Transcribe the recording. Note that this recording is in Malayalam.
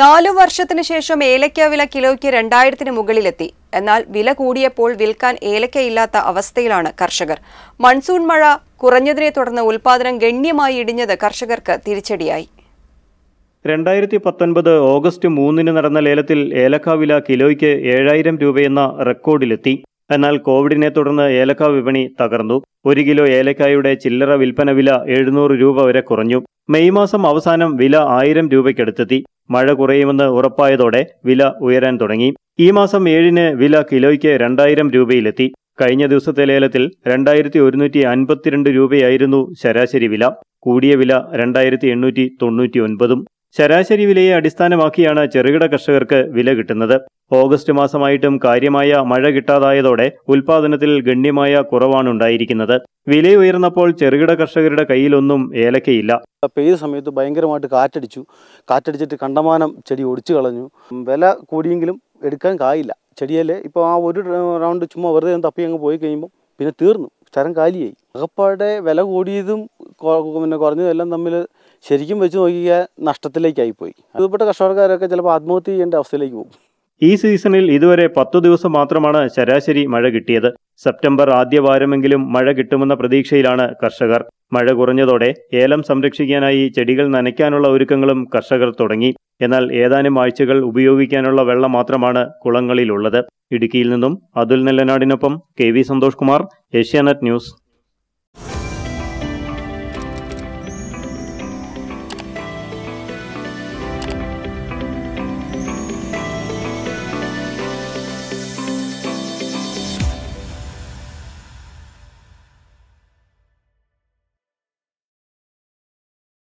നാലു വർഷത്തിന് ശേഷം ഏലക്ക വില കിലോയ്ക്ക് രണ്ടായിരത്തിന് മുകളിലെത്തി എന്നാൽ വില കൂടിയപ്പോൾ വിൽക്കാൻ ഏലക്കയില്ലാത്ത അവസ്ഥയിലാണ് കർഷകർ മൺസൂൺ മഴ കുറഞ്ഞതിനെ തുടർന്ന് ഉൽപാദനം ഗണ്യമായി ഇടിഞ്ഞത് കർഷകർക്ക് തിരിച്ചടിയായി രണ്ടായിരത്തി പത്തൊൻപത് ഓഗസ്റ്റ് മൂന്നിന് നടന്ന ലേലത്തിൽ ഏലക്ക വില കിലോയ്ക്ക് ഏഴായിരം രൂപയെന്ന റെക്കോർഡിലെത്തി എന്നാൽ കോവിഡിനെ തുടർന്ന് ഏലക്ക വിപണി തകർന്നു ഒരു കിലോ ഏലക്കായുടെ ചില്ലറ വിൽപ്പന വില എഴുന്നൂറ് രൂപ വരെ കുറഞ്ഞു മെയ് മാസം അവസാനം വില ആയിരം രൂപയ്ക്കടുത്തെത്തി മഴ കുറയുമെന്ന് ഉറപ്പായതോടെ വില ഉയരാൻ തുടങ്ങി ഈ മാസം ഏഴിന് വില കിലോയ്ക്ക് രണ്ടായിരം രൂപയിലെത്തി കഴിഞ്ഞ ദിവസത്തെ ലേലത്തിൽ രണ്ടായിരത്തി ഒരുന്നൂറ്റി അൻപത്തിരണ്ട് രൂപയായിരുന്നു ശരാശരി വില കൂടിയ വില രണ്ടായിരത്തി എണ്ണൂറ്റി തൊണ്ണൂറ്റി ഒൻപതും ശരാശരി വിലയെ അടിസ്ഥാനമാക്കിയാണ് ചെറുകിട കർഷകർക്ക് വില കിട്ടുന്നത് ഓഗസ്റ്റ് മാസമായിട്ടും കാര്യമായ മഴ കിട്ടാതായതോടെ ഉൽപാദനത്തിൽ ഗണ്യമായ കുറവാണ് ഉണ്ടായിരിക്കുന്നത് വില ഉയർന്നപ്പോൾ ചെറുകിട കർഷകരുടെ കയ്യിലൊന്നും ഏലക്കയില്ല പെയ്ത സമയത്ത് ഭയങ്കരമായിട്ട് കാറ്റടിച്ചു കാറ്റടിച്ചിട്ട് കണ്ടമാനം ചെടി ഒടിച്ചു കളഞ്ഞു വില കൂടിയെങ്കിലും എടുക്കാൻ കായില്ല ചെടിയല്ലേ ഇപ്പോൾ ആ ഒരു റൗണ്ട് ചുമ്മാ വെറുതെ തപ്പി അങ്ങ് പോയി കഴിയുമ്പോൾ പിന്നെ തീർന്നു ചരം കാലിയായി അകപ്പാടെ വില കൂടിയതും പിന്നെ കുറഞ്ഞതും എല്ലാം തമ്മിൽ ശരിക്കും വെച്ച് നോക്കിയാൽ നഷ്ടത്തിലേക്കായി പോയി അതുപെട്ട കർഷകർക്കാരൊക്കെ ചിലപ്പോൾ ആത്മഹത്യ ചെയ്യേണ്ട അവസ്ഥയിലേക്ക് പോകും ഈ സീസണിൽ ഇതുവരെ പത്തു ദിവസം മാത്രമാണ് ശരാശരി മഴ കിട്ടിയത് സെപ്റ്റംബർ ആദ്യവാരമെങ്കിലും മഴ കിട്ടുമെന്ന പ്രതീക്ഷയിലാണ് കർഷകർ മഴ കുറഞ്ഞതോടെ ഏലം സംരക്ഷിക്കാനായി ചെടികൾ നനയ്ക്കാനുള്ള ഒരുക്കങ്ങളും കർഷകർ തുടങ്ങി എന്നാൽ ഏതാനും ആഴ്ചകൾ ഉപയോഗിക്കാനുള്ള വെള്ളം മാത്രമാണ് കുളങ്ങളിലുള്ളത് ഇടുക്കിയിൽ നിന്നും അതുൽ നെല്ലനാടിനൊപ്പം K V Santhosh Kumar Asianet news